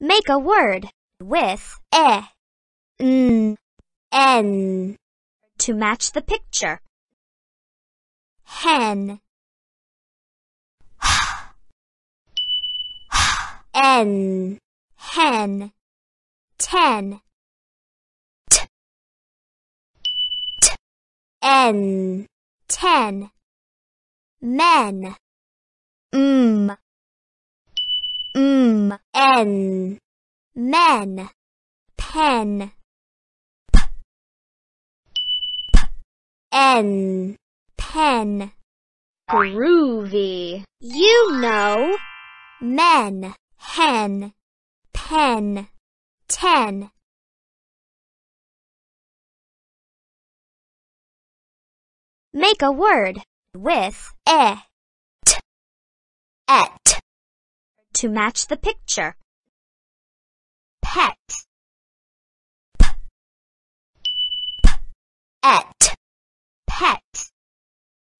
Make a word with e, n, n to match the picture. Hen. N. Hen. Ten. T. T. N. Ten. Men. M. M N men pen p p n pen groovy you know men hen pen ten make a word with e to match the picture. Pet. P. P. Et. Pet.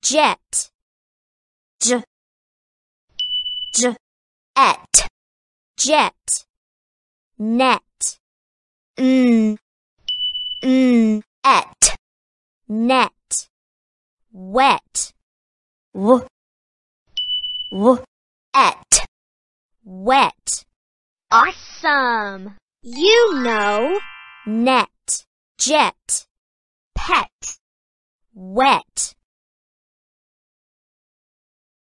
Jet. J. J. Et. Jet. Net. N. N. Et. Net. Wet. W. W. Et wet. Awesome. You know. Net. Jet. Pet. Wet.